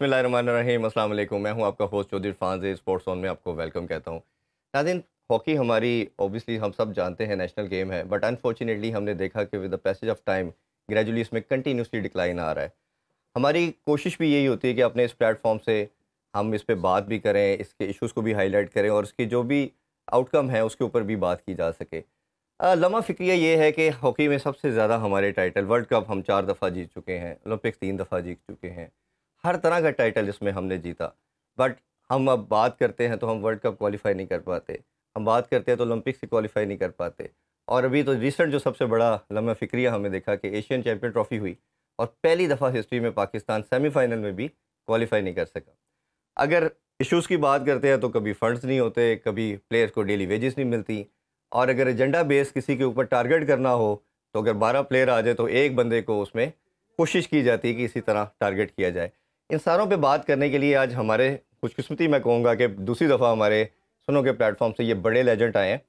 बिसमीम अल्लाम मैं हूं आपका होस्ट चौधरी फांजे स्पोर्ट्स ऑन में आपको वेलकम कहता हूं नाजिन हॉकी हमारी ओबियसली हम सब जानते हैं नेशनल गेम है बट अनफॉर्चुनेटली हमने देखा कि with the passage of time gradually इसमें कंटिन्यूसली डिक्लाइन आ रहा है हमारी कोशिश भी यही होती है कि अपने इस प्लेटफॉर्म से हम इस पर बात भी करें इसके इशूज़ को भी हाईलाइट करें और इसकी जो भी आउटकम है उसके ऊपर भी बात की जा सके लम्हा फिक्रिया ये है कि हॉकी में सबसे ज़्यादा हमारे टाइटल वर्ल्ड कप हम चार दफ़ा जीत चुके हैं ओलंपिक तीन दफ़ा जीत चुके हैं हर तरह का टाइटल इसमें हमने जीता बट हम अब बात करते हैं तो हम वर्ल्ड कप क्वालिफाई नहीं कर पाते हम बात करते हैं तो ओलंपिक से क्वालिफाई नहीं कर पाते और अभी तो रिसेंट जो सबसे बड़ा लम्हा फिक्रिया हमें देखा कि एशियन चैम्पियन ट्रॉफी हुई और पहली दफ़ा हिस्ट्री में पाकिस्तान सेमीफाइनल में भी क्वालिफाई नहीं कर सका अगर इश्यूज़ की बात करते हैं तो कभी फंड्स नहीं होते कभी प्लेयर्स को डेली वेजेस नहीं मिलती और अगर एजेंडा बेस किसी के ऊपर टारगेट करना हो तो अगर बारह प्लेयर आ जाए तो एक बंदे को उसमें कोशिश की जाती है कि इसी तरह टारगेट किया जाए इंसानों पे बात करने के लिए आज हमारे खुशकस्मती मैं कहूँगा कि दूसरी दफ़ा हमारे सुनो के प्लेटफॉर्म से ये बड़े लेजेंड आए हैं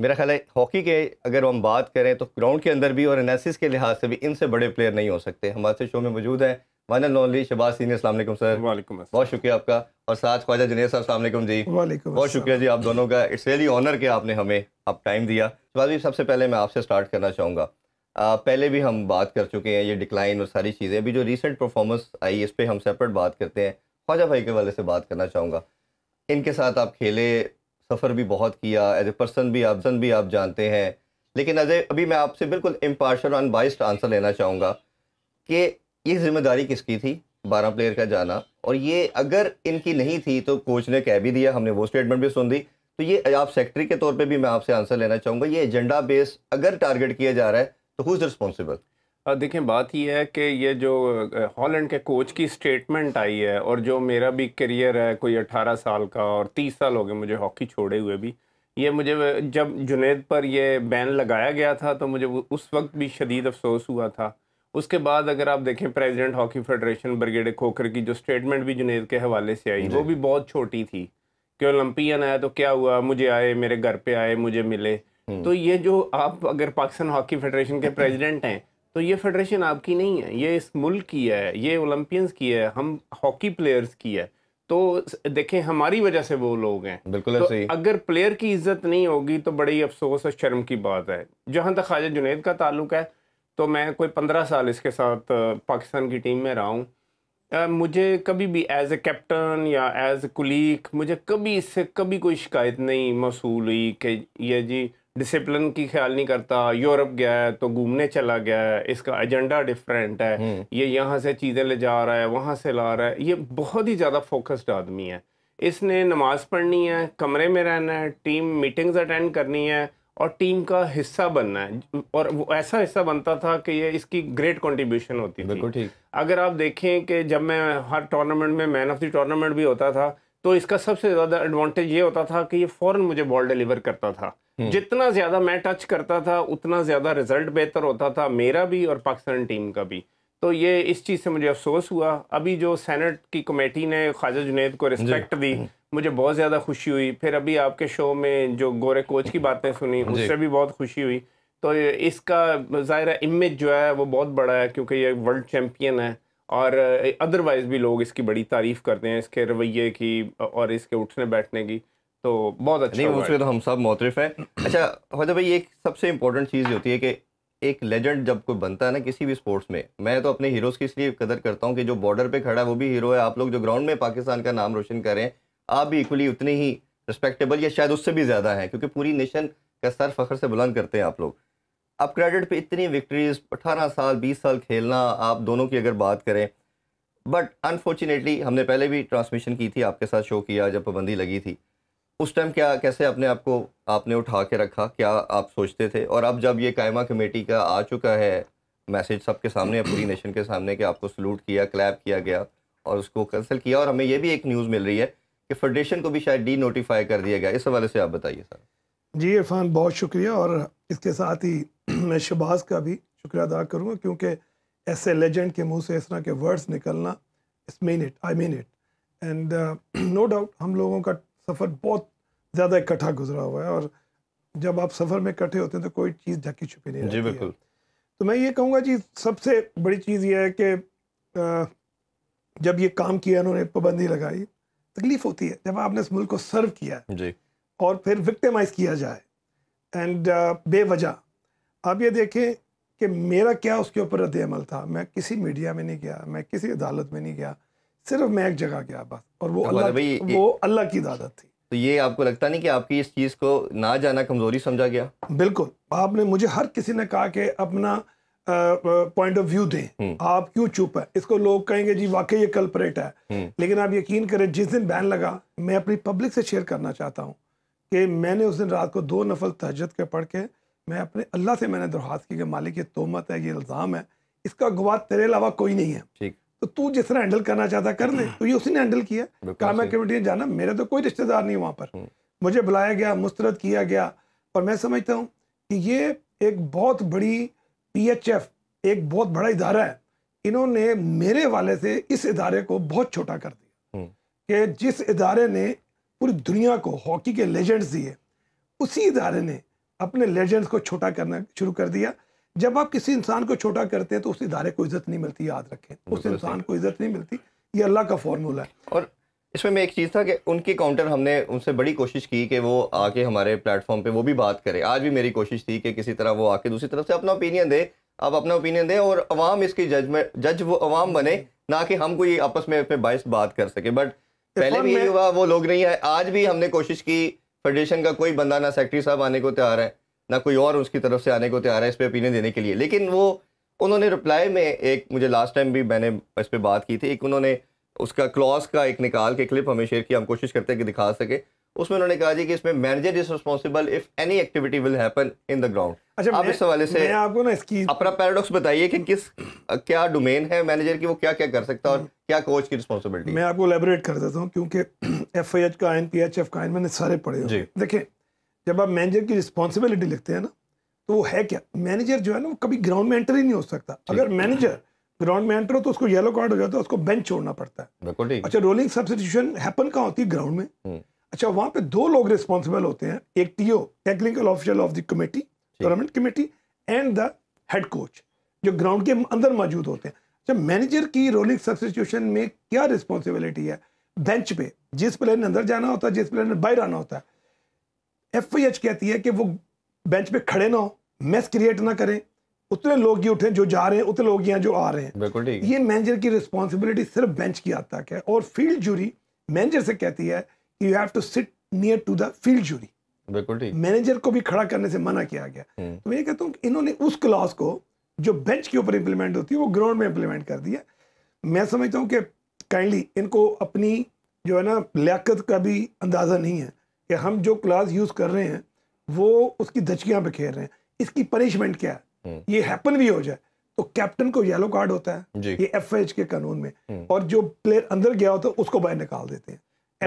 मेरा ख्याल है हॉकी के अगर हम बात करें तो ग्राउंड के अंदर भी और एनालिसिस के लिहाज से भी इनसे बड़े प्लेयर नहीं हो सकते हमारे शो में मौजूद हैं one and only Shahbaz senior असल सर वालेकुम बहुत शुक्रिया आपका और साथ ख्वाजा जुनेद साहब अल्लाम जी वालेकुम बहुत शुक्रिया जी आप दोनों का इट्स रियली ऑनर के आपने हमें आप टाइम दिया शबाज जी सबसे पहले मैं आपसे स्टार्ट करना चाहूँगा पहले भी हम बात कर चुके हैं ये डिक्लाइन और सारी चीज़ें अभी जो रिसेंट परफॉर्मेंस आई इस पर हम सेपरेट बात करते हैं ख्वाजा भाई के वाले से बात करना चाहूँगा इनके साथ आप खेले सफ़र भी बहुत किया एज ए पर्सन भी आप भी आप जानते हैं लेकिन एज अभी मैं आपसे बिल्कुल इम्पार्शल अनबाइस्ड आंसर लेना चाहूँगा कि ये जिम्मेदारी किसकी थी बारह प्लेयर का जाना और ये अगर इनकी नहीं थी तो कोच ने कह भी दिया हमने वो स्टेटमेंट भी सुन दी तो ये आप सेक्रेटरी के तौर पे भी मैं आपसे आंसर लेना चाहूँगा ये एजेंडा बेस अगर टारगेट किया जा रहा है तो हु इज़ रिस्पॉन्सिबल देखिए बात यह है कि ये जो हॉलैंड के कोच की स्टेटमेंट आई है और जो मेरा भी करियर है कोई 18 साल का और 30 साल हो गए मुझे हॉकी छोड़े हुए भी ये मुझे जब जुनेद पर यह बैन लगाया गया था तो मुझे उस वक्त भी शदीद अफसोस हुआ था उसके बाद अगर आप देखें president hockey federation brigadier Khokhar की जो स्टेटमेंट भी जुनेद के हवाले से आई वो भी बहुत छोटी थी कि ओलंपियन आया तो क्या हुआ मुझे आए मेरे घर पे आए मुझे मिले हम्म। तो ये जो आप अगर पाकिस्तान हॉकी फेडरेशन के प्रेसिडेंट हैं तो ये फेडरेशन आपकी नहीं है ये इस मुल्क की है ये ओलंपियंस की है हम हॉकी प्लेयर्स की है तो देखें हमारी वजह से वो लोग हैं बिल्कुल तो सही। अगर प्लेयर की इज्जत नहीं होगी तो बड़ी अफसोस और शर्म की बात है जहां तक ख्वाजा जुनेद का ताल्लुक है तो मैं कोई पंद्रह साल इसके साथ पाकिस्तान की टीम में रहा हूँ मुझे कभी भी एज ए कैप्टन या एज ए कुलीक मुझे कभी इससे कभी कोई शिकायत नहीं मौसू हुई कि ये जी डिसिप्लिन की ख्याल नहीं करता यूरोप गया है तो घूमने चला गया है इसका एजेंडा डिफरेंट है हम्म। ये यहाँ से चीज़ें ले जा रहा है वहाँ से ला रहा है ये बहुत ही ज़्यादा फोकस्ड आदमी है इसने नमाज पढ़नी है कमरे में रहना है टीम मीटिंग्स अटेंड करनी है और टीम का हिस्सा बनना है और वो ऐसा हिस्सा बनता था कि ये इसकी ग्रेट कंट्रीब्यूशन होती थी ठीक अगर आप देखें कि जब मैं हर टूर्नामेंट में मैन ऑफ द टूर्नामेंट भी होता था तो इसका सबसे ज़्यादा एडवांटेज ये होता था कि ये फ़ौरन मुझे बॉल डिलीवर करता था हम्म। जितना ज्यादा मैं टच करता था उतना ज्यादा रिजल्ट बेहतर होता था मेरा भी और पाकिस्तान टीम का भी तो ये इस चीज़ से मुझे अफसोस हुआ अभी जो सेनेट की कमेटी ने ख्वाजा जुनेद को रिस्पेक्ट दी हम्म। मुझे बहुत ज़्यादा खुशी हुई फिर अभी आपके शो में जो गोरे कोच की बातें सुनी उससे भी बहुत खुशी हुई तो इसका ज़ाहिर इमेज जो है वो बहुत बड़ा है क्योंकि ये वर्ल्ड चैम्पियन है और अदरवाइज़ भी लोग इसकी बड़ी तारीफ़ करते हैं इसके रवैये की और इसके उठने बैठने की तो बहुत अच्छा नहीं उसमें तो हम सब मोतरफ हैं अच्छा हजर भाई एक सबसे इंपॉर्टेंट चीज़ होती है कि एक लेजेंड जब कोई बनता है ना किसी भी स्पोर्ट्स में मैं तो अपने हीरोज़ की इसलिए कदर करता हूँ कि जो बॉर्डर पे खड़ा है वो भी हीरो है आप लोग जो ग्राउंड में पाकिस्तान का नाम रोशन करें आप भी इक्वली उतने ही रिस्पेक्टेबल या शायद उससे भी ज़्यादा है क्योंकि पूरी नेशन का सर फखर से बुलंद करते हैं आप लोग आप क्रेडिट पर इतनी विक्ट्रीज अठारह साल बीस साल खेलना आप दोनों की अगर बात करें बट अनफॉर्चुनेटली हमने पहले भी ट्रांसमिशन की थी आपके साथ शो किया जब पाबंदी लगी थी उस टाइम क्या कैसे अपने आप को आपने उठा के रखा क्या आप सोचते थे और अब जब ये कायमा कमेटी का आ चुका है मैसेज सबके सामने पूरी नेशन के सामने कि आपको सलूट किया क्लैप किया गया और उसको कैंसिल किया और हमें ये भी एक न्यूज़ मिल रही है कि फेडरेशन को भी शायद डी नोटिफाई कर दिया गया इस हवाले से आप बताइए सर जी इरफान बहुत शुक्रिया और इसके साथ ही मैं शबाज का भी शुक्रिया अदा करूँगा क्योंकि ऐसे लेजेंड के मुंह से इस तरह के वर्ड्स निकलना it's mean it I mean it and no doubt हम लोगों का सफ़र बहुत ज़्यादा इकट्ठा गुजरा हुआ है और जब आप सफ़र में इकट्ठे होते हैं तो कोई चीज़ ढकी छुपी नहीं जी बिल्कुल तो मैं ये कहूँगा जी सबसे बड़ी चीज़ यह है कि जब ये काम किया उन्होंने पाबंदी लगाई तकलीफ होती है जब आपने इस मुल्क को सर्व किया जी और फिर विक्टिमाइज किया जाए एंड बेवजह आप ये देखें कि मेरा क्या उसके ऊपर रद्द अमल था मैं किसी मीडिया में नहीं गया मैं किसी अदालत में नहीं गया सिर्फ मैं एक जगह गया बस और वो तो मतलब अल्लाह वो अल्लाह की दादा थी तो ये आपको लगता नहीं कि आपकी इस चीज़ को ना जाना कमज़ोरी समझा गया बिल्कुल आपने मुझे हर किसी ने कहा कि अपना पॉइंट ऑफ व्यू दें हम्म। आप क्यों चुप है इसको लोग कहेंगे जी वाकई ये कल्परेट है हम्म। लेकिन आप यकीन करें जिस दिन बैन लगा मैं अपनी पब्लिक से शेयर करना चाहता हूँ कि मैंने उस दिन रात को दो नफल तहजद के पढ़ के मैं अपने अल्लाह से मैंने दरख्वास्त की कि मालिक ये तोहमत है ये इल्ज़ाम है इसका गवाह तेरे अलावा कोई नहीं है ठीक तो तू जिस तरह हैंडल करना चाहता कर ले तो ये उसी ने हैंडल किया मैं कमेटी जाना मेरा तो कोई रिश्तेदार नहीं वहां पर हम्म। मुझे बुलाया गया मुस्तरद किया गया और मैं समझता हूँ कि ये एक बहुत बड़ी पीएचएफ एक बहुत बड़ा इदारा है इन्होंने मेरे वाले से इस इदारे को बहुत छोटा कर दिया हम्म। कि जिस इदारे ने पूरी दुनिया को हॉकी के लेजेंड्स दिए उसी इदारे ने अपने लेजेंड्स को छोटा करना शुरू कर दिया जब आप किसी इंसान को छोटा करते हैं तो उस इदारे को इज्जत नहीं मिलती याद रखें उस इंसान को इज्जत नहीं मिलती ये अल्लाह का फॉर्मूला है और इसमें मैं एक चीज़ था कि उनके काउंटर हमने उनसे बड़ी कोशिश की कि वो आके हमारे प्लेटफॉर्म पे वो भी बात करे आज भी मेरी कोशिश थी कि किसी तरह वो आके दूसरी तरफ से अपना ओपिनियन दे आप अपना ओपिनियन दें और अवाम इसके जज में जज वो अवाम बने ना कि हम कोई आपस में अपने बाइस बात कर सके बट पहले भी हुआ वो लोग नहीं आए आज भी हमने कोशिश की फेडरेशन का कोई बंदा ना सेक्रेटरी साहब आने को तैयार है ना कोई और उसकी तरफ से आने को तैयार है इस पर ओपिनियन देने के लिए लेकिन वो उन्होंने रिप्लाई में एक मुझे लास्ट टाइम भी मैंने इस पर बात की थी एक उन्होंने उसका क्लॉज का एक निकाल के क्लिप हमें शेयर किया हम कोशिश करते हैं कि दिखा सके उसमें उन्होंने कहा जी कि इसमें manager is responsible if any activity will happen in the ground अच्छा आप इस हवाले से आपको ना इसकी अपना पैराडॉक्स बताइए कि किस क्या डोमेन है मैनेजर की वो क्या क्या कर सकता है और हम्म। क्या कोच की रिस्पॉन्सिबिलिटी मैं आपको एलेबोरेट कर देता हूँ क्योंकि एफ आई एच का एन पी एच एफ का इन मैंने सारे पढ़े जी देखिये जब आप मैनेजर की रिस्पॉन्सिबिलिटी लिखते हैं ना तो वो है क्या मैनेजर जो है ना वो कभी ग्राउंड में एंटर ही नहीं हो सकता अगर मैनेजर ग्राउंड में एंटर हो तो उसको येलो कार्ड हो जाता है उसको बेंच छोड़ना पड़ता है अच्छा रोलिंग सब्सिट्यूशन हैपन कहाँ होती है ग्राउंड में हम्म। अच्छा वहाँ पे दो लोग रिस्पॉन्सिबल होते हैं एक TO technical official of the committee tournament committee and the head coach जो ग्राउंड के अंदर मौजूद होते हैं अच्छा मैनेजर की रोलिंग सब्सिट्यूशन में क्या रिस्पॉन्सिबिलिटी है बेंच पे जिस प्लेयर ने अंदर जाना होता है जिस प्लेयर ने बाहर आना होता है एफ कहती है कि वो बेंच पे खड़े ना हो मेस क्रिएट ना करें उतने लोग ही उठे जो जा रहे हैं उतने लोग ही हैं जो आ रहे हैं बिल्कुल ठीक ये मैनेजर की रिस्पॉन्सिबिलिटी सिर्फ बेंच की तक है और फील्ड जूरी मैनेजर से कहती है you have to sit near to the field jury बिल्कुल ठीक मैनेजर को भी खड़ा करने से मना किया गया हम्म। तो मैं ये कहता हूँ इन्होंने उस क्लास को जो बेंच के ऊपर इम्प्लीमेंट होती है वो ग्राउंड में इम्प्लीमेंट कर दिया मैं समझता हूँ कि काइंडली इनको अपनी जो है ना लियाकत का भी अंदाज़ा नहीं है कि हम जो क्लास यूज़ कर रहे हैं वो उसकी धचकियां पे खेल रहे हैं इसकी पनिशमेंट क्या है हम्म। ये हैपन भी हो जाए तो कैप्टन को येलो कार्ड होता है ये एफ के कानून में हम्म। और जो प्लेयर अंदर गया होता है उसको बाहर निकाल देते हैं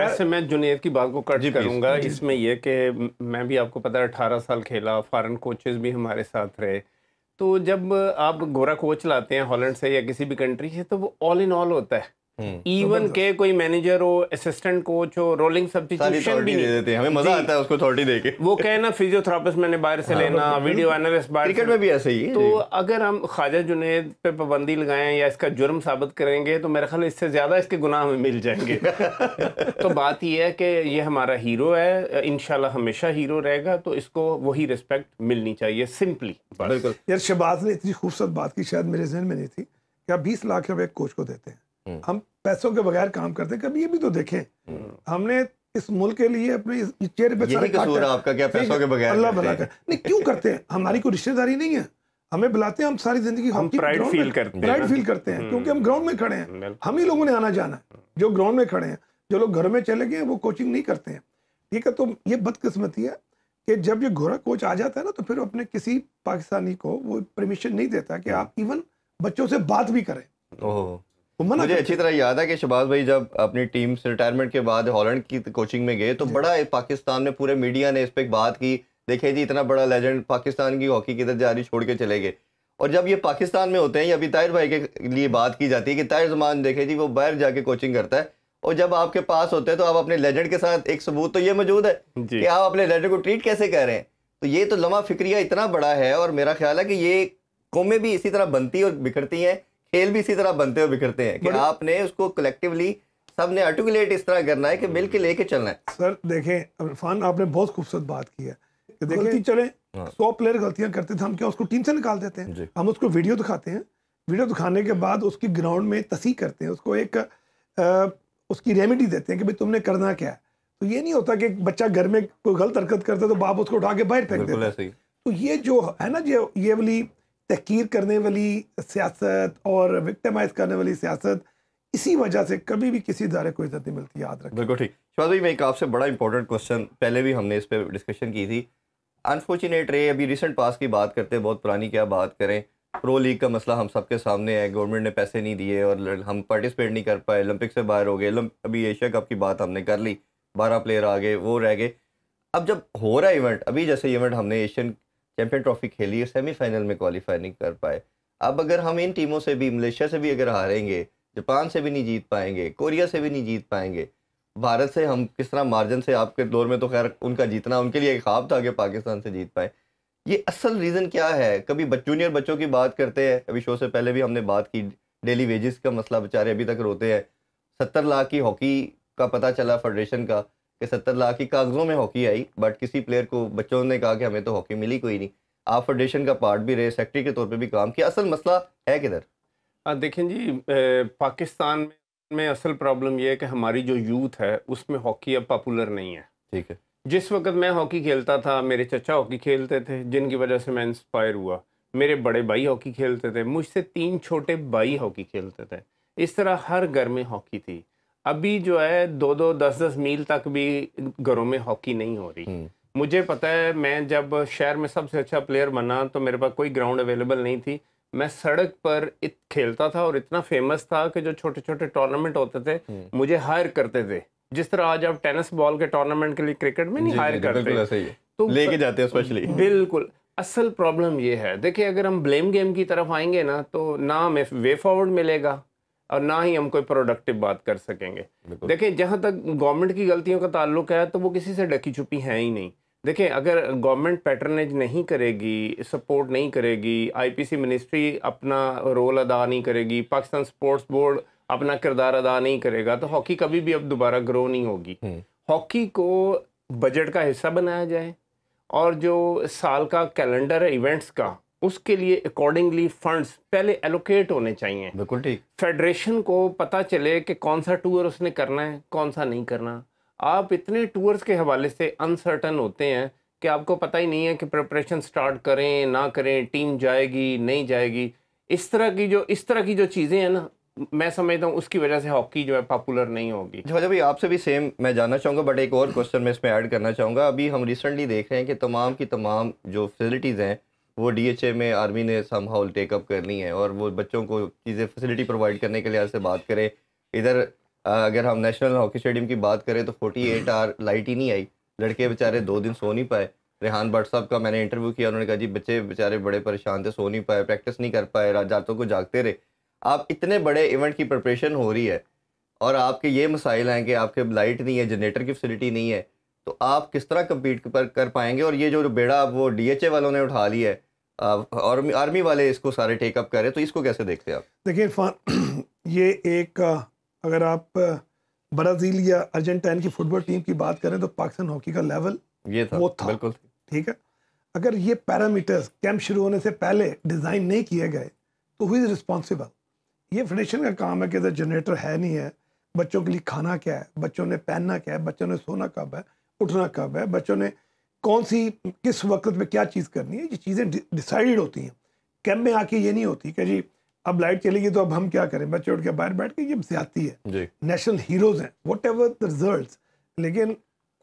ऐसे मैं जुनेद की बात को कर्ज करूंगा इसमें यह कि मैं भी आपको पता है अठारह साल खेला फॉरेन कोचेस भी हमारे साथ रहे तो जब आप गोरा कोच लाते हैं हॉलैंड से या किसी भी कंट्री से तो वो ऑल इन ऑल होता है इवन हम्म। के कोई मैनेजर हो असिस्टेंट कोच हो रोलिंग सब्सटीट्यूशन भी नहीं देते हमें मजा आता है उसको अथॉरिटी देके वो फिजियोथेरापिस्ट मैंने बाहर से हाँ। लेना वीडियो एनालिस्ट बाहर क्रिकेट में भी ऐसे ही तो अगर हम ख्वाजा जुनेद पे पाबंदी लगाएं या इसका जुर्म साबित करेंगे तो मेरे ख्याल इससे ज्यादा इसके गुनाह हमें मिल जाएंगे तो बात यह है कि ये हमारा हीरो है इनशाला हमेशा हीरो रहेगा तो इसको वही रिस्पेक्ट मिलनी चाहिए सिंपली बिल्कुल यार ने इतनी खूबसूरत बात की शायद मेरे जहन में नहीं थी क्या बीस लाख रुपए कोच को देते हैं हम्म। हम पैसों के बगैर काम करते कभी ये भी तो देखें हमने इस मुल्क के लिए अपने चेहरे पे सारे कसूर आपका क्या पैसों के बगैर अल्लाह भला कर नहीं क्यों करते हैं हमारी कोई रिश्तेदारी नहीं है हमें बुलाते हैं हम सारी जिंदगी हम प्राइड फील करते हैं प्राइड फील करते हैं क्योंकि हम ग्राउंड हम्म। में खड़े हैं हम ही लोगों ने आना जाना है जो ग्राउंड में खड़े हैं जो लोग घर में चले गए वो कोचिंग नहीं करते हैं ठीक है तो ये बदकिस्मती है कि जब ये घोरा कोच आ जाता है ना तो फिर अपने किसी पाकिस्तानी को वो परमिशन नहीं देता कि हम्म। आप इवन बच्चों से बात भी करें मुझे अच्छी तरह याद है कि शबाज भाई जब अपनी टीम से रिटायरमेंट के बाद हॉलैंड की कोचिंग में गए तो बड़ा पाकिस्तान में पूरे मीडिया ने इस पर बात की देखे जी इतना बड़ा लेजेंड पाकिस्तान की हॉकी किधर जा रही छोड़ के चले गए और जब ये पाकिस्तान में होते हैं या अभी ताहिर भाई के लिए बात की जाती है कि ताहिर जमान देखे जी वो बाहर जाके कोचिंग करता है और जब आपके पास होते हैं तो आप अपने लेजेंड के साथ एक सबूत तो ये मौजूद है कि आप अपने लेजेंड को ट्रीट कैसे कर रहे हैं तो ये तो लम्हा फिक्रिया इतना बड़ा है और मेरा ख्याल है कि ये कौमें भी इसी तरह बनती और बिखरती हैं खेल भी इसी तरह बनते हुए बिखरते हैं कि आपने उसको कलेक्टिवली सबने आर्टिकुलेट इस तरह करना है कि मिल के हाँ। लेके चलना है सर देखें इरफान आपने बहुत खूबसूरत बात की है कि गलती चले हाँ। सौ प्लेयर गलतियां करते थे हम क्या उसको टीम से निकाल देते हैं हम उसको वीडियो दिखाते हैं वीडियो दिखाने के बाद उसकी ग्राउंड में तसी करते हैं उसको एक आ, उसकी रेमेडी देते हैं कि भाई तुमने करना क्या तो ये नहीं होता कि बच्चा घर में कोई गलत हरकत करता है तो बाप उसको उठा के बाहर फेंक देते तो ये जो है ना ये ये वाली तहकीर करने वाली सियासत और विक्टमाइज करने वाली सियासत इसी वजह से कभी भी किसी इदारे को इज्जत नहीं मिलती याद रखें बिल्कुल ठीक शबाज भाई मैं एक आपसे बड़ा इंपॉर्टेंट क्वेश्चन पहले भी हमने इस पर डिस्कशन की थी अनफॉर्चुनेट रे अभी रिसेंट पास की बात करते हैं बहुत पुरानी क्या बात करें प्रो लीग का मसला हम सबके सामने है गवर्नमेंट ने पैसे नहीं दिए और हम पार्टिसिपेट नहीं कर पाए ओलंपिक से बाहर हो गए अभी एशिया कप की बात हमने कर ली बारह प्लेयर आ गए वो रह गए अब जब हो रहा है इवेंट अभी जैसे इवेंट हमने एशियन चैंपियन ट्रॉफी खेली सेमीफाइनल में क्वालिफाई नहीं कर पाए अब अगर हम इन टीमों से भी मलेशिया से भी अगर हारेंगे जापान से भी नहीं जीत पाएंगे कोरिया से भी नहीं जीत पाएंगे भारत से हम किस तरह मार्जिन से आपके दौर में तो खैर उनका जीतना उनके लिए एक ख्वाब था कि पाकिस्तान से जीत पाए ये असल रीज़न क्या है कभी जूनियर बच्चों की बात करते हैं अभी शो से पहले भी हमने बात की डेली वेजेस का मसला बेचारे अभी तक रोते हैं सत्तर लाख की हॉकी का पता चला फेडरेशन का कि सत्तर लाख की कागज़ों में हॉकी आई बट किसी प्लेयर को बच्चों ने कहा कि हमें तो हॉकी मिली कोई नहीं आप फेडरेशन का पार्ट भी रहे सेक्रेटरी के तौर पर भी काम किया असल मसला है किधर हाँ, देखें जी पाकिस्तान में असल प्रॉब्लम यह है कि हमारी जो यूथ है उसमें हॉकी अब पॉपुलर नहीं है ठीक है जिस वक्त मैं हॉकी खेलता था मेरे चचा हॉकी खेलते थे जिनकी वजह से मैं इंस्पायर हुआ मेरे बड़े भाई हॉकी खेलते थे मुझसे तीन छोटे भाई हॉकी खेलते थे इस तरह हर घर में हॉकी थी अभी जो है दो दो दस दस मील तक भी घरों में हॉकी नहीं हो रही हम्म। मुझे पता है मैं जब शहर में सबसे अच्छा प्लेयर बना तो मेरे पास कोई ग्राउंड अवेलेबल नहीं थी मैं सड़क पर इत खेलता था और इतना फेमस था कि जो छोटे छोटे टूर्नामेंट होते थे हम्म। मुझे हायर करते थे जिस तरह आज आप टेनिस बॉल के टूर्नामेंट के लिए क्रिकेट में नहीं हायर करते तो लेके जाते हैं स्पेशली बिल्कुल असल प्रॉब्लम ये है देखिए अगर हम ब्लेम गेम की तरफ आएंगे ना तो ना हमें वे फॉरवर्ड मिलेगा और ना ही हम कोई प्रोडक्टिव बात कर सकेंगे देखें जहाँ तक गवर्नमेंट की गलतियों का ताल्लुक है तो वो किसी से डकी छुपी है ही नहीं देखें अगर गवर्नमेंट पैटर्नेज नहीं करेगी सपोर्ट नहीं करेगी आईपीसी मिनिस्ट्री अपना रोल अदा नहीं करेगी पाकिस्तान स्पोर्ट्स बोर्ड अपना किरदार अदा नहीं करेगा तो हॉकी कभी भी अब दोबारा ग्रो नहीं होगी हॉकी हम्म। को बजट का हिस्सा बनाया जाए और जो साल का कैलेंडर है इवेंट्स का उसके लिए अकॉर्डिंगली फंड्स पहले एलोकेट होने चाहिए बिल्कुल ठीक फेडरेशन को पता चले कि कौन सा टूर उसने करना है कौन सा नहीं करना आप इतने टूर्स के हवाले से अनसर्टन होते हैं कि आपको पता ही नहीं है कि प्रिपरेशन स्टार्ट करें ना करें टीम जाएगी नहीं जाएगी इस तरह की जो इस तरह की जो चीज़ें हैं ना मैं समझता हूँ उसकी वजह से हॉकी जो है पॉपुलर नहीं होगी जो अच्छा भाई आपसे भी सेम मैं जानना चाहूँगा बट एक और क्वेश्चन मैं इसमें ऐड करना चाहूँगा अभी हम रिसेंटली देख रहे हैं कि तमाम की तमाम जो फैसिलिटीज़ हैं वो डीएचए में आर्मी ने सम हाउल टेकअप करनी है और वो बच्चों को चीज़ें फैसिलिटी प्रोवाइड करने के लिहाज से बात करें इधर अगर हम नेशनल हॉकी स्टेडियम की बात करें तो 48 एट आर लाइट ही नहीं आई लड़के बेचारे दो दिन सो नहीं पाए रेहान भट्ट साहब का मैंने इंटरव्यू किया उन्होंने कहा जी बच्चे बेचारे बड़े परेशान थे सो नहीं पाए प्रैक्टिस नहीं कर पाए रातों को जागते रहे आप इतने बड़े इवेंट की प्रपरेशन हो रही है और आपके ये मसाइल हैं कि आपके लाइट नहीं है जनरेटर की फैसिलिटी नहीं है तो आप किस तरह कम्पीट कर, कर पाएंगे और ये जो बेड़ा वो डी एच ए वालों ने उठा लिया है आर्मी आर्मी वाले इसको सारे टेकअप कर रहे हैं तो इसको कैसे देखते हैं आप देखिए इरफान ये एक अगर आप ब्राज़ील या अर्जेंटाइन की फुटबॉल टीम की बात करें तो पाकिस्तान हॉकी का लेवल ये था वो था बिल्कुल ठीक है अगर ये पैरामीटर्स कैंप शुरू होने से पहले डिज़ाइन नहीं किए गए तो हुई रिस्पॉन्सिबल ये फेडरेशन का काम है कि जनरेटर है नहीं है बच्चों के लिए खाना क्या है बच्चों ने पहनना क्या है बच्चों ने सोना कब है उठना कब है बच्चों ने कौन सी किस वक्त में क्या चीज़ करनी है ये चीज़ें डिसाइडेड होती हैं कैम्प में आके ये नहीं होती कि जी अब लाइट चलेगी तो अब हम क्या करें बच्चे उठ के बाहर बैठ के ये ज्यादा है नेशनल हीरोज हैं वट एवर द रिजल्ट लेकिन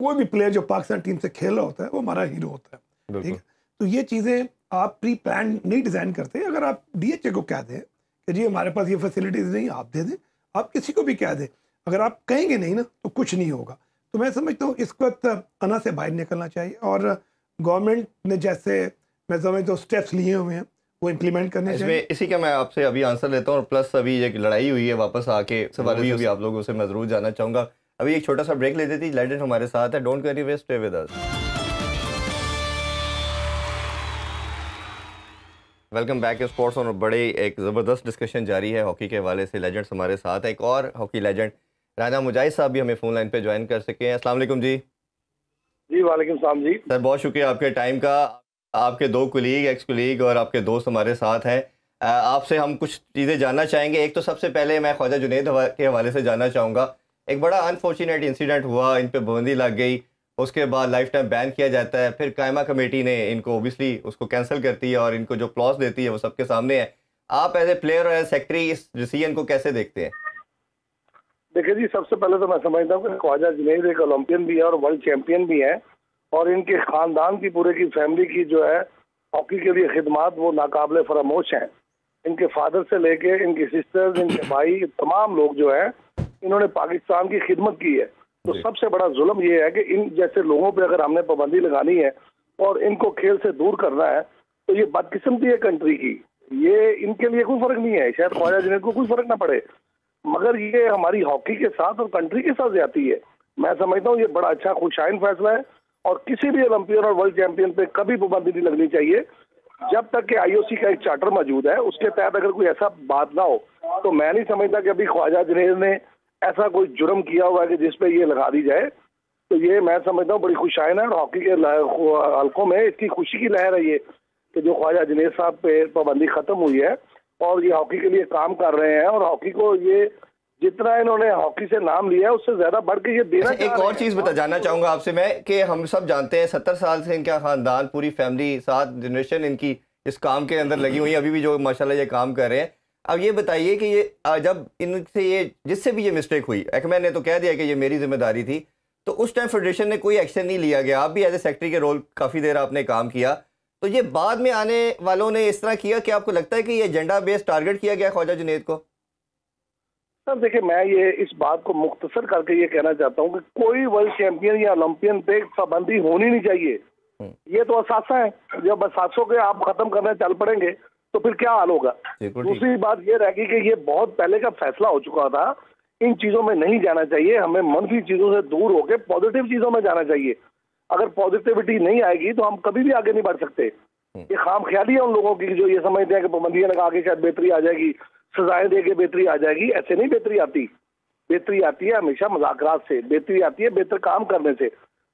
कोई भी प्लेयर जो पाकिस्तान टीम से खेल रहा होता है वो हमारा हीरो होता है ठीक है तो ये चीज़ें आप प्री प्लान नहीं डिज़ाइन करते अगर आप डी को कह दें कि जी हमारे पास ये फैसिलिटीज़ नहीं आप दे दें आप किसी को भी कह दें अगर आप कहेंगे नहीं ना तो कुछ नहीं होगा तो मैं समझता हूँ इस वक्त अना से बाहर निकलना चाहिए और गवर्नमेंट ने जैसे मैं समझता हूँ स्टेप्स लिए हुए हैं वो इम्प्लीमेंट करने चाहिए इसी का मैं आपसे अभी आंसर लेता हूँ और प्लस अभी एक लड़ाई हुई है वापस आके सवाल भी अभी आप लोगों से मैं ज़रूर जाना चाहूँगा अभी एक छोटा सा ब्रेक ले देती लेजेंड हमारे साथ है don't carry waste with us welcome back sports और बड़े एक ज़बरदस्त डिस्कशन जारी है हॉकी के हवाले से लेजेंड्स हमारे साथ है एक और हॉकी लेजेंड राजा मुजाहिद साहब भी हमें फ़ोन लाइन पे ज्वाइन कर सके हैं अस्सलाम जी जी वालेकुम सलाम जी सर बहुत शुक्रिया आपके टाइम का आपके दो कुलीग एक्स कुलीग और आपके दोस्त हमारे साथ हैं आपसे हम कुछ चीज़ें जानना चाहेंगे एक तो सबसे पहले मैं ख्वाजा जुनेद के हवाले से जानना चाहूँगा एक बड़ा अनफॉर्चुनेट इंसिडेंट हुआ इन पर पाबंदी लग गई उसके बाद लाइफ टाइम बैन किया जाता है फिर कायमा कमेटी ने इनको ओबियसली उसको कैंसिल करती है और इनको जो क्लॉज देती है वो सबके सामने है आप एज ए प्लेयर और एज सेक्रेटरी इस डिसीजन को कैसे देखते हैं देखिए जी सबसे पहले तो मैं समझता हूँ कि ख्वाजा जुनेद एक ओलंपियन भी है और वर्ल्ड चैंपियन भी हैं और इनके खानदान की पूरे की फैमिली की जो है हॉकी के लिए खिदमत वो नाकबले फरामोश हैं इनके फादर से लेके इनकी सिस्टर्स इनके भाई तमाम लोग जो हैं इन्होंने पाकिस्तान की खिदमत की है तो सबसे बड़ा जुल्म ये है कि इन जैसे लोगों पर अगर हमने पाबंदी लगानी है और इनको खेल से दूर करना है तो ये बदकिस्मती है कंट्री की ये इनके लिए कोई फर्क नहीं है शायद ख्वाजा जुनेद को कोई फर्क ना पड़े मगर ये हमारी हॉकी के साथ और कंट्री के साथ जाती है मैं समझता हूँ ये बड़ा अच्छा खुशाइन फैसला है और किसी भी ओलंपियन और वर्ल्ड चैंपियन पे कभी पाबंदी नहीं लगनी चाहिए जब तक कि आईओसी का एक चार्टर मौजूद है उसके तहत अगर कोई ऐसा बात ना हो तो मैं नहीं समझता कि अभी ख्वाजा जनेर ने ऐसा कोई जुर्म किया हुआ है कि जिसपे ये लगा दी जाए तो ये मैं समझता हूँ बड़ी खुशाइन है और हॉकी के हल्कों में इसकी खुशी की लहर है ये कि जो ख्वाजा जनेर साहब पे पाबंदी खत्म हुई है और ये हॉकी के लिए काम कर रहे हैं और हॉकी को ये जितना इन्होंने हॉकी से नाम लिया है उससे ज्यादा बढ़ के ये देना अच्छा, एक और चीज बता जाना चाहूंगा आपसे मैं कि हम सब जानते हैं सत्तर साल से इनका खानदान पूरी फैमिली सात जनरेशन इनकी इस काम के अंदर लगी हुई है अभी भी जो माशाल्लाह ये काम कर रहे हैं अब ये बताइए कि ये जब इनसे ये जिससे भी ये मिस्टेक हुई एकमैन ने तो कह दिया कि ये मेरी जिम्मेदारी थी तो उस टाइम फेडरेशन ने कोई एक्शन नहीं लिया गया आप भी एज ए सेक्रेटरी के रोल काफ़ी देर आपने काम किया तो ये बाद में आने वालों ने इस तरह किया कि आपको लगता है कि ये एजेंडा बेस्ड टारगेट किया गया ख्वाजा जुनेद को सर देखिए मैं ये इस बात को मुख्तसर करके ये कहना चाहता हूँ कि कोई वर्ल्ड चैंपियन या ओलंपियन पे पाबंदी होनी नहीं चाहिए हम्म। ये तो असासा है जब असासों के आप खत्म करने चल पड़ेंगे तो फिर क्या हाल होगा दूसरी बात ये रहेगी कि ये बहुत पहले का फैसला हो चुका था इन चीजों में नहीं जाना चाहिए हमें मनफी चीजों से दूर होकर पॉजिटिव चीजों में जाना चाहिए अगर पॉजिटिविटी नहीं आएगी तो हम कभी भी आगे नहीं बढ़ सकते हम्म। ये खाम ख्याली है उन लोगों की जो ये समझते हैं कि पाबंदियां लगा के शायद बेहतरी आ जाएगी सजाएं दे के बेहतरी आ जाएगी ऐसे नहीं बेहतरी आती बेहतरी आती है हमेशा मजाक से बेहतरी आती है बेहतर काम करने से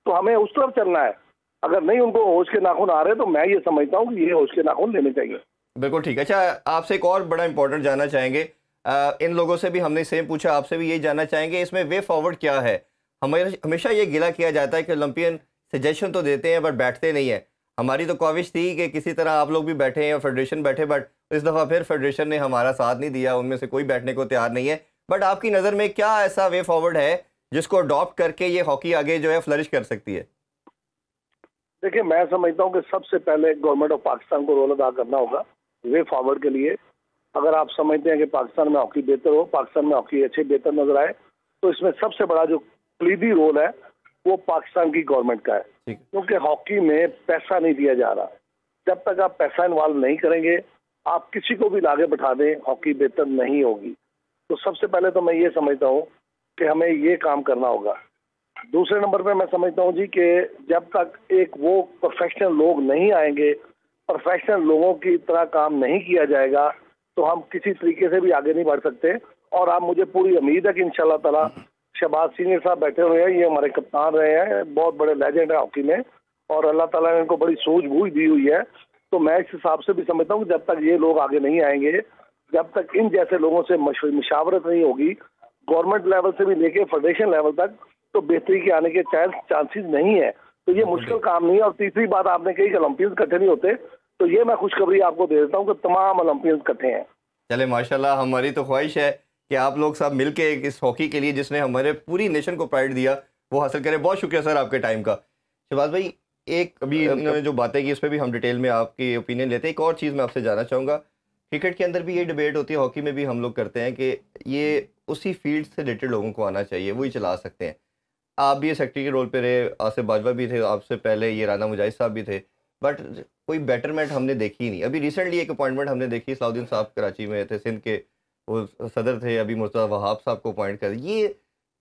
तो हमें उस तरफ चलना है अगर नहीं उनको होश के नाखून आ रहे तो मैं ये समझता हूँ कि ये होश के नाखून लेने चाहिए बिल्कुल ठीक है अच्छा आपसे एक और बड़ा इंपॉर्टेंट जानना चाहेंगे आ, इन लोगों से भी हमने सेम पूछा आपसे भी ये जानना चाहेंगे इसमें वे फॉरवर्ड क्या है हमेशा ये गिला किया जाता है कि ओलंपियन सजेशन तो देते हैं बट बैठते नहीं है हमारी तो कोविश थी कि किसी तरह आप लोग भी बैठे हैं फेडरेशन बैठे बट इस दफ़ा फिर फेडरेशन ने हमारा साथ नहीं दिया उनमें से कोई बैठने को तैयार नहीं है बट आपकी नज़र में क्या ऐसा वे फॉरवर्ड है जिसको अडॉप्ट करके ये हॉकी आगे जो है फ्लरिश कर सकती है देखिए मैं समझता हूँ कि सबसे पहले गवर्नमेंट ऑफ पाकिस्तान को रोल अदा करना होगा वे फॉरवर्ड के लिए अगर आप समझते हैं कि पाकिस्तान में हॉकी बेहतर हो पाकिस्तान में हॉकी अच्छे बेहतर नजर आए तो इसमें सबसे बड़ा जो कलीदी रोल है वो पाकिस्तान की गवर्नमेंट का है क्योंकि हॉकी में पैसा नहीं दिया जा रहा जब तक आप पैसा इन्वॉल्व नहीं करेंगे आप किसी को भी लागे बैठा दें हॉकी बेहतर नहीं होगी तो सबसे पहले तो मैं ये समझता हूँ कि हमें ये काम करना होगा दूसरे नंबर पे मैं समझता हूँ जी कि जब तक एक वो प्रोफेशनल लोग नहीं आएंगे प्रोफेशनल लोगों की तरह काम नहीं किया जाएगा तो हम किसी तरीके से भी आगे नहीं बढ़ सकते और आप मुझे पूरी उम्मीद है कि इन ताला शहबाज सीनियर साहब बैठे हुए हैं ये हमारे कप्तान रहे हैं बहुत बड़े लेजेंड हैं हॉकी में और अल्लाह ताला ने इनको बड़ी सूझबूझ दी हुई है तो मैं इस हिसाब से भी समझता हूँ जब तक ये लोग आगे नहीं आएंगे जब तक इन जैसे लोगों से मशावरत नहीं होगी गवर्नमेंट लेवल से भी लेके फेडरेशन लेवल तक तो बेहतरी के आने के चांस चांसेस नहीं है तो ये मुश्किल काम नहीं है और तीसरी बात आपने कही कि ओलंपियंस इकट्ठे नहीं होते तो ये मैं खुशखबरी आपको दे देता हूँ कि तमाम ओलंपियंस इकट्ठे हैं चले माशाल्लाह हमारी तो ख्वाहिश है कि आप लोग सब मिल के इस हॉकी के लिए जिसने हमारे पूरी नेशन को प्राइड दिया वो हासिल करें बहुत शुक्रिया सर आपके टाइम का शहबाज भाई एक अभी इन्होंने जो बातें की इस पर भी हम डिटेल में आपकी ओपिनियन लेते हैं एक और चीज़ मैं आपसे जानना चाहूँगा क्रिकेट के अंदर भी ये डिबेट होती है हॉकी में भी हम लोग करते हैं कि ये उसी फील्ड से रिलेटेड लोगों को आना चाहिए वही चला सकते हैं आप भी सेक्रेटरी के रोल पर रहे आसिफ बाजवा भी थे आपसे पहले ये राना मुजाहिद साहब भी थे बट कोई बेटरमेंट हमने देखी नहीं अभी रिसेंटली एक अपॉइंटमेंट हमने देखी सलाउद्दीन साहब कराची में थे सिंध के वो सदर थे अभी मुर्तजा वहाब साहब को अपॉइंट कर ये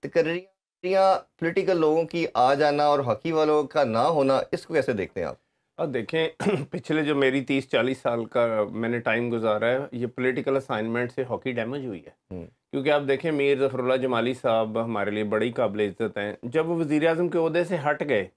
तकर्रियाँ पोलिटिकल लोगों की आ जाना और हकी वालों का ना होना इसको कैसे देखते हैं आप अब देखें पिछले जो मेरी तीस चालीस साल का मैंने टाइम गुजारा है ये पॉलिटिकल असाइनमेंट से हॉकी डैमेज हुई है हम्म। क्योंकि आप देखें मीर जफरुल्ला जमाली साहब हमारे लिए बड़ी काबिल इज़्ज़त हैं जब वो वज़ी अजम के अहदे से हट गए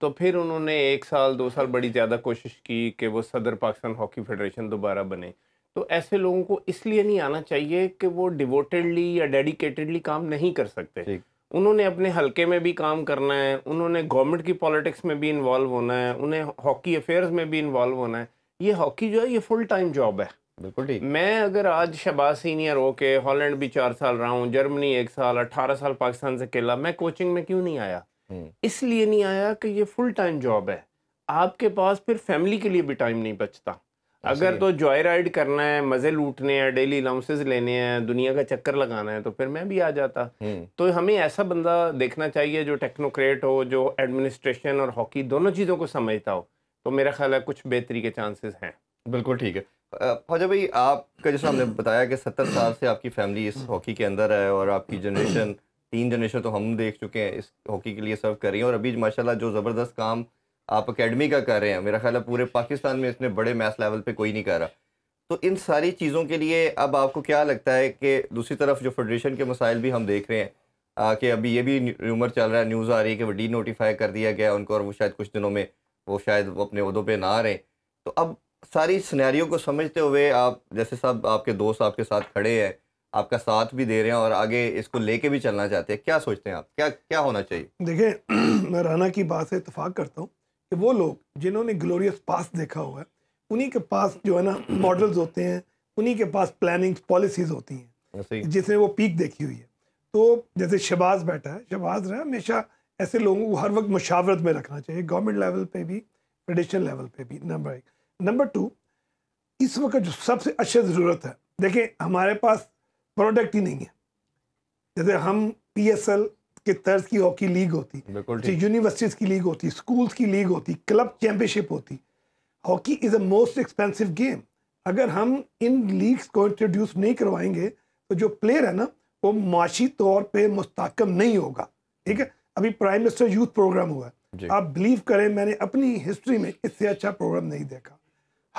तो फिर उन्होंने एक साल दो साल बड़ी ज़्यादा कोशिश की कि वो सदर पाकिस्तान हॉकी फेडरेशन दोबारा बने तो ऐसे लोगों को इसलिए नहीं आना चाहिए कि वो डिवोटेडली या डेडिकेटेडली काम नहीं कर सकते उन्होंने अपने हलके में भी काम करना है उन्होंने गवर्नमेंट की पॉलिटिक्स में भी इन्वॉल्व होना है उन्हें हॉकी अफेयर्स में भी इन्वॉल्व होना है ये हॉकी जो है ये फुल टाइम जॉब है बिल्कुल ठीक मैं अगर आज शबाज सीनियर हो के हॉलैंड भी चार साल रहा हूँ जर्मनी एक साल अट्ठारह साल पाकिस्तान से खेला मैं कोचिंग में क्यों नहीं आया हम्म। इसलिए नहीं आया कि ये फुल टाइम जॉब है आपके पास फिर फैमिली के लिए भी टाइम नहीं बचता अगर तो जॉय राइड करना है मजे लूटने हैं डेली अलाउंसेस लेने हैं दुनिया का चक्कर लगाना है तो फिर मैं भी आ जाता हम्म। तो हमें ऐसा बंदा देखना चाहिए जो टेक्नोक्रेट हो जो एडमिनिस्ट्रेशन और हॉकी दोनों चीज़ों को समझता हो तो मेरा ख्याल है कुछ बेहतरी के चांसेस हैं बिल्कुल ठीक है फौजा भाई आपका जैसा हमने बताया कि सत्तर साल से आपकी फैमिली इस हॉकी के अंदर है और आपकी जनरेशन तीन जनरेशन तो हम देख चुके हैं इस हॉकी के लिए सर्व कर रही और अभी माशाल्लाह जो ज़बरदस्त काम आप अकेडमी का कर रहे हैं मेरा ख्याल है पूरे पाकिस्तान में इसने बड़े मैथ लेवल पर कोई नहीं कर रहा तो इन सारी चीज़ों के लिए अब आपको क्या लगता है कि दूसरी तरफ जो फेडरेशन के मसाइल भी हम देख रहे हैं कि अभी ये भी रूमर चल रहा है न्यूज़ आ रही है कि वो डी नोटिफाई कर दिया गया उनको और वो शायद कुछ दिनों में वो शायद वो अपने उहदों पर ना आ रहे तो अब सारी सिनेरियो को समझते हुए आप जैसे सब आपके दोस्त आपके साथ खड़े हैं आपका साथ भी दे रहे हैं और आगे इसको लेके भी चलना चाहते हैं क्या सोचते हैं आप क्या क्या होना चाहिए देखिए मैं राना की बात से इतफाक़ करता हूँ कि वो लोग जिन्होंने ग्लोरियस पास देखा हुआ है उन्हीं के पास जो है ना मॉडल्स होते हैं उन्हीं के पास प्लानिंग पॉलिसीज होती हैं हाँ, जिसने वो पीक देखी हुई है तो जैसे शबाज बैठा है शहबाज रहा हमेशा ऐसे लोगों को हर वक्त मुशावरत में रखना चाहिए गवर्नमेंट लेवल पे भी ट्रेडिशनल लेवल पे भी नंबर एक नंबर टू इस वक्त जो सबसे अच्छी ज़रूरत है देखें हमारे पास प्रोडक्ट ही नहीं है जैसे हम पी एस एल के तर्ज की हॉकी लीग होती यूनिवर्सिटीज की लीग होती स्कूल्स की लीग होती क्लब चैंपियनशिप होती hockey is a most expensive game अगर हम इन लीग्स को इंट्रोड्यूस नहीं करवाएंगे तो जो प्लेयर है ना वो माशी तौर पे मुस्तकम नहीं होगा ठीक है अभी प्राइम मिनिस्टर यूथ प्रोग्राम हुआ है आप बिलीव करें मैंने अपनी हिस्ट्री में इससे अच्छा प्रोग्राम नहीं देखा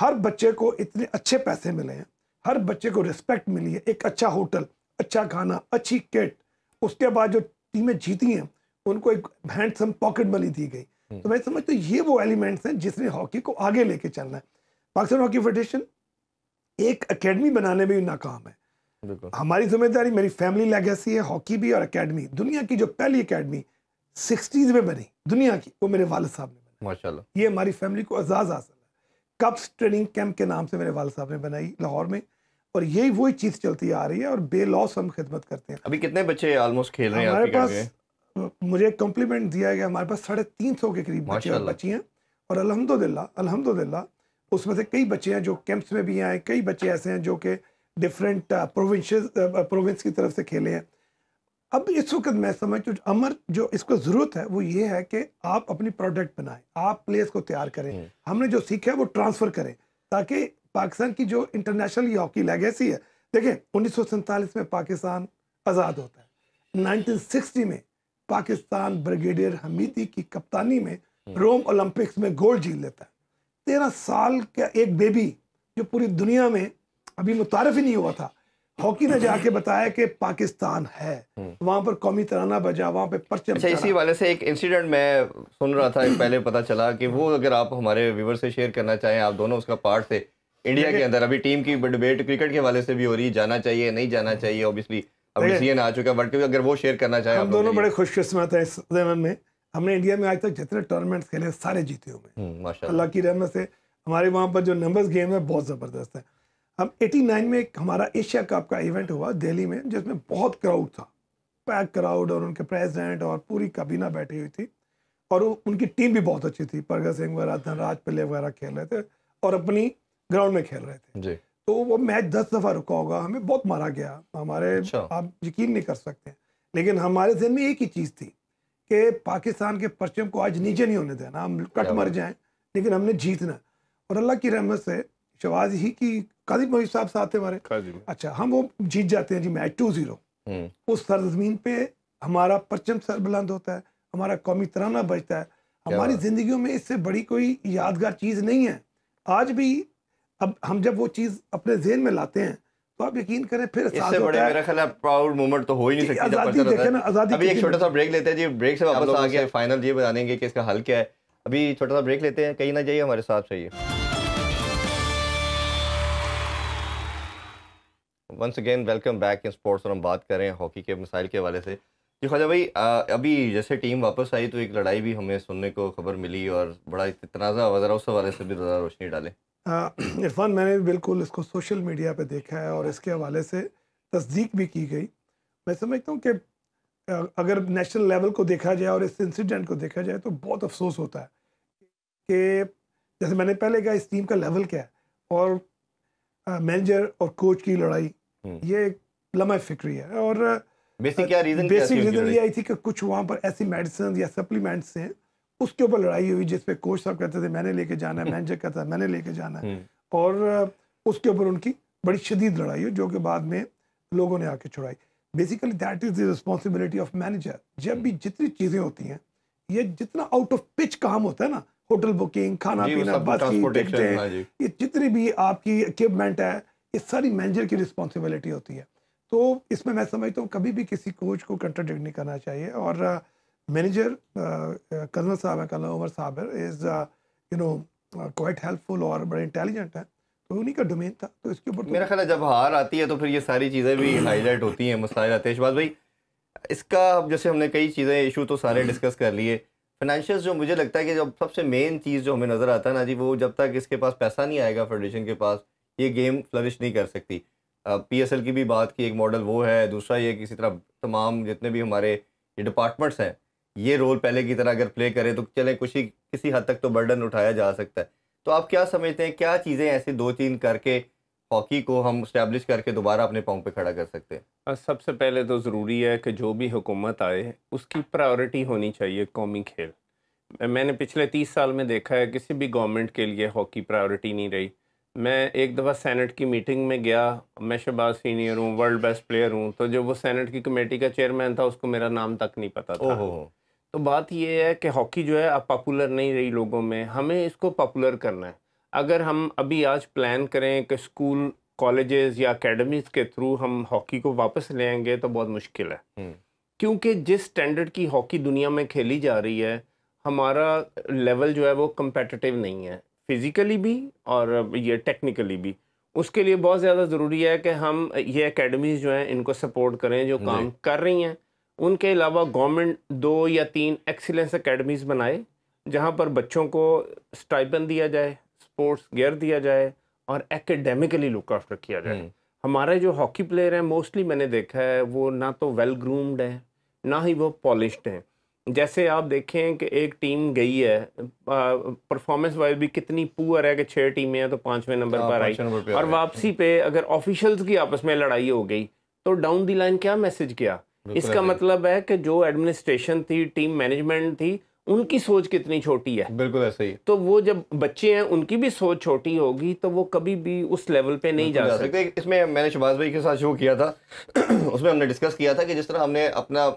हर बच्चे को इतने अच्छे पैसे मिले हैं हर बच्चे को रिस्पेक्ट मिली है एक अच्छा होटल अच्छा खाना अच्छी किट उसके बाद जो टीमें जीती हैं उनको एक हैंडसम पॉकेट मनी दी गई हम्म। तो मैं समझता तो हूँ ये वो एलिमेंट्स हैं जिसने हॉकी को आगे लेके चलना है पाकिस्तान हॉकी फेडरेशन एक अकेडमी बनाने में भी नाकाम है हमारी जिम्मेदारी मेरी फैमिली लेगेसी है हॉकी भी और अकेडमी दुनिया की जो पहली अकेडमी सिक्सटीज में बनी दुनिया की वो मेरे वाल साहब ने बनाई माशाल्लाह ये हमारी फैमिली को एजाज हासिल है कप्स ट्रेनिंग कैंप के नाम से मेरे वाल साहब ने बनाई लाहौर में और यही वही चीज़ चलती आ रही है और बेलॉस हम खिदमत करते हैं अभी कितने बच्चे ऑलमोस्ट खेल रहे हैं हमारे पास मुझे एक कॉम्प्लीमेंट दिया गया हमारे पास साढ़े तीन सौ के करीब बच्चे बच्ची हैं और अलहमदिल्ला अलहमदिल्ला उसमें से कई बच्चे हैं जो कैंप्स में भी आए कई बच्चे ऐसे हैं जो कि डिफरेंट प्रोविंस प्रोविंस की तरफ से खेले हैं अब इस वक्त मैं समझ अमर जो इसको ज़रूरत है वो ये है कि आप अपनी प्रोडक्ट बनाएं आप प्लेस को तैयार करें हम्म। हमने जो सीखा है वो ट्रांसफ़र करें ताकि पाकिस्तान की जो इंटरनेशनल हॉकी लेगेसी है देखें उन्नीस में पाकिस्तान आज़ाद होता है 1960 में पाकिस्तान ब्रिगेडियर हमीदी की कप्तानी में हम्म। रोम ओलंपिक्स में गोल्ड जीत लेता है तेरह साल का एक बेबी जो पूरी दुनिया में अभी मुतारफ ही नहीं हुआ था हॉकी ने जाके बताया कि पाकिस्तान है हम्म। वहां पर कौमी तराना बजा वहां पे परचम अच्छा इसी वाले से एक इंसिडेंट मैं सुन रहा था पहले पता चला कि वो अगर आप हमारे व्यूवर से शेयर करना चाहें आप दोनों उसका पार्ट से इंडिया के अंदर अभी टीम की डिबेट क्रिकेट के हवाले से भी हो रही है जाना चाहिए नहीं जाना चाहिए ऑब्वियसली अब डिसीजन आ चुका है वर्ल्ड कप अगर वो शेयर करना चाहे हम दोनों बड़े खुशकिस्मत है इस जमन में हमने इंडिया में आज तक जितने टूर्नामेंट्स खेले सारे जीते हुए हम्म, अल्लाह की रहमत से हमारे वहाँ पर जो नंबर्स गेम है बहुत ज़बरदस्त है हम 89 में एक हमारा एशिया कप का इवेंट हुआ दिल्ली में जिसमें बहुत क्राउड था पैक क्राउड और उनके प्रेजिडेंट और पूरी काबीना बैठी हुई थी और उनकी टीम भी बहुत अच्छी थी परगत सिंह वगैरह धनराज पिल्ले वगैरह खेल रहे थे और अपनी ग्राउंड में खेल रहे थे जी तो वो मैच दस दफ़ा रुका होगा हमें बहुत मारा गया हमारे अच्छा। आप यकीन नहीं कर सकते लेकिन हमारे जहन में एक ही चीज़ थी कि पाकिस्तान के परचम को आज नीचे नहीं होने देना हम कट मर जाएं लेकिन हमने जीतना और अल्लाह की रहमत से शवाज ही की काजी मोहित साहब साथ थे हमारे अच्छा हम वो जीत जाते हैं जी मैच टू ज़ीरो हम्म। उस सरजमीन पे हमारा परचम सर बुलंद होता है हमारा कौमी तराना बजता है हमारी जिंदगियों में इससे बड़ी कोई यादगार चीज़ नहीं है आज भी अब हम जब वो चीज़ अपने जेहन में लाते हैं तो आप यकीन करें फिर इससे बड़े मेरा ख्याल प्राउड मोमेंट तो हो ही नहीं सकता आज़ादी देखें ना आज़ादी अभी एक छोटा सा ब्रेक लेते हैं जी ब्रेक से वापस आके फाइनल ये बताएंगे कि इसका हल क्या है अभी छोटा सा ब्रेक लेते हैं कहीं ना जाइए हमारे साथ चाहिए once again welcome back in sports और हम बात कर रहे हैं हॉकी के मिसाइल के हवाले से जी खाजा भाई अभी जैसे टीम वापस आई तो एक लड़ाई भी हमें सुनने को खबर मिली और बड़ा तनाज़ा वगैरह उस हवाले से भी ज़रा रोशनी डालें इरफान मैंने भी बिल्कुल इसको सोशल मीडिया पे देखा है और इसके हवाले से तस्दीक भी की गई मैं समझता हूँ कि अगर नेशनल लेवल को देखा जाए और इस इंसिडेंट को देखा जाए तो बहुत अफसोस होता है कि जैसे मैंने पहले कहा इस टीम का लेवल क्या है और मैनेजर और कोच की लड़ाई हम्म। ये एक लम्हा फिक्री है और बेसिक रीज़न बेसिक रीज़न ये आई थी कि कुछ वहाँ पर ऐसी मेडिसिन या सप्लीमेंट्स हैं उसके ऊपर लड़ाई हुई जिसपे कोच साहब कहते थे मैंने लेके जाना है मैनेजर कहता है मैंने लेके जाना है हम्म। और उसके ऊपर उनकी बड़ी शदीद लड़ाई हुई जो कि बाद में लोगों ने आके छुड़ाई basically that is the responsibility of manager जब भी जितनी चीज़ें होती हैं ये जितना आउट ऑफ पिच काम होता है ना होटल बुकिंग खाना पीना बस हाँ ये जितनी भी आपकी इक्विपमेंट है ये सारी मैनेजर की रिस्पॉन्सिबिलिटी होती है तो इसमें मैं समझता हूँ कभी भी किसी कोच को कंट्राडिक्ट नहीं करना चाहिए और manager, uh, uh, Colonel Saab, Colonel Omar Saber, is, uh, you know, uh, quite helpful और बड़े intelligent हैं तो उन्हीं का डोमेन था तो इसके ऊपर तो मेरा ख्याल जब हार आती है तो फिर ये सारी चीज़ें भी हाईलाइट होती हैं मसाइल आते हैं भाई इसका जैसे हमने कई चीज़ें इशू तो सारे डिस्कस कर लिए फाइनेंशियल जो मुझे लगता है कि जब सबसे मेन चीज़ जो हमें नज़र आता है ना जी वो जब तक इसके पास पैसा नहीं आएगा फेडरेशन के पास ये गेम फ्लरिश नहीं कर सकती पी एस एल की भी बात की एक मॉडल वो है दूसरा ये किसी तरह तमाम जितने भी हमारे डिपार्टमेंट्स हैं ये रोल पहले की तरह अगर प्ले करें तो चले कुछ ही किसी हद तक तो बर्डन उठाया जा सकता है तो आप क्या समझते हैं क्या चीज़ें ऐसे दो तीन करके हॉकी को हम स्टैब्लिश करके दोबारा अपने पाँव पे खड़ा कर सकते हैं सबसे पहले तो ज़रूरी है कि जो भी हुकूमत आए उसकी प्रायोरिटी होनी चाहिए कौमी खेल मैंने पिछले तीस साल में देखा है किसी भी गवर्नमेंट के लिए हॉकी प्रायोरिटी नहीं रही मैं एक दफ़ा सेनेट की मीटिंग में गया मैं शहबाज सीनियर हूँ वर्ल्ड बेस्ट प्लेयर हूँ तो जो वो सेनेट की कमेटी का चेयरमैन था उसको मेरा नाम तक नहीं पता था तो बात ये है कि हॉकी जो है अब पॉपुलर नहीं रही लोगों में हमें इसको पॉपुलर करना है अगर हम अभी आज प्लान करें कि स्कूल कॉलेजेस या अकेडमीज के थ्रू हम हॉकी को वापस ले आएंगे तो बहुत मुश्किल है हम्म। क्योंकि जिस स्टैंडर्ड की हॉकी दुनिया में खेली जा रही है हमारा लेवल जो है वो कम्पटिटिव नहीं है फिज़िकली भी और ये टेक्निकली भी उसके लिए बहुत ज़्यादा ज़रूरी है कि हम ये अकेडमीज़ जो हैं इनको सपोर्ट करें जो काम कर रही हैं उनके अलावा गवर्नमेंट दो या तीन एक्सीलेंस अकेडमीज़ बनाए जहाँ पर बच्चों को स्टाइपन दिया जाए स्पोर्ट्स गेयर दिया जाए और एकेडमिकली लुक आफ्टर किया जाए हम्म। हमारे जो हॉकी प्लेयर हैं मोस्टली मैंने देखा है वो ना तो वेल ग्रूम्ड हैं ना ही वो पॉलिश्ड हैं जैसे आप देखें कि एक टीम गई है परफॉर्मेंस वाइज भी कितनी पुअर है कि छः टीमें हैं तो पाँचवें नंबर हाँ, पर आई और वापसी पे अगर ऑफिशियल्स की आपस में लड़ाई हो गई तो डाउन दी लाइन क्या मैसेज किया इसका मतलब है कि जो एडमिनिस्ट्रेशन थी टीम मैनेजमेंट थी उनकी सोच कितनी छोटी है बिल्कुल ऐसे ही तो वो जब बच्चे हैं उनकी भी सोच छोटी होगी तो वो कभी भी उस लेवल पे नहीं जा, जा सकते इसमें मैंने शुभाष भाई के साथ शो किया था उसमें हमने डिस्कस किया था कि जिस तरह हमने अपना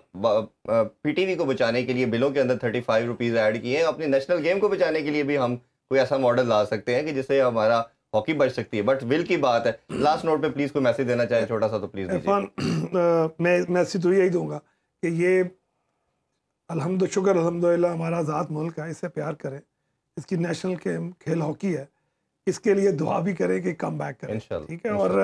पीटीवी को बचाने के लिए बिलों के अंदर थर्टी फाइव रुपीज़ ऐड किए हैं अपने नेशनल गेम को बचाने के लिए भी हम कोई ऐसा मॉडल ला सकते हैं कि जिससे हमारा हॉकी बच सकती है बट विल की बात है लास्ट नोट पे प्लीज कोई मैसेज देना चाहे छोटा सा तो प्लीज इरफान मैं मैसेज तो यही दूंगा कि ये अलहमद शुक्र अलहमदिल्ला हमारा आज़ाद मुल्क है इसे प्यार करें इसकी नेशनल गेम खेल हॉकी है इसके लिए दुआ भी करें कि कम बैक करें ठीक है और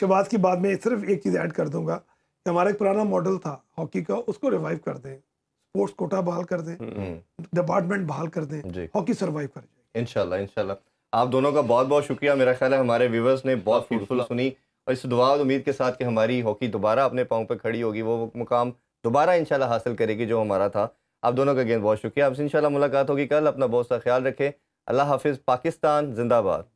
शबाज की बात में सिर्फ एक चीज़ ऐड कर दूंगा कि हमारा एक पुराना मॉडल था हॉकी का उसको रिवाइव कर दें स्पोर्ट्स कोटा बहाल कर दें डिपार्टमेंट हम्म। बहाल कर दें हॉकी सर्वाइव कर जाए इनशाला इनशाला आप दोनों का बहुत बहुत शुक्रिया मेरा ख्याल है हमारे व्यूवर्स ने बहुत फ्रूटफुल सुनी और इस दुआ उम्मीद के साथ कि हमारी हॉकी दोबारा अपने पाँव पर खड़ी होगी वो मुकाम दोबारा इनशाला हासिल करेगी जो हमारा था आप दोनों का गेंद बहुत शुक्रिया आपसे शाला मुलाकात होगी कल अपना बहुत सा ख्याल रखें अल्लाह हाफिज़ पाकिस्तान जिंदाबाद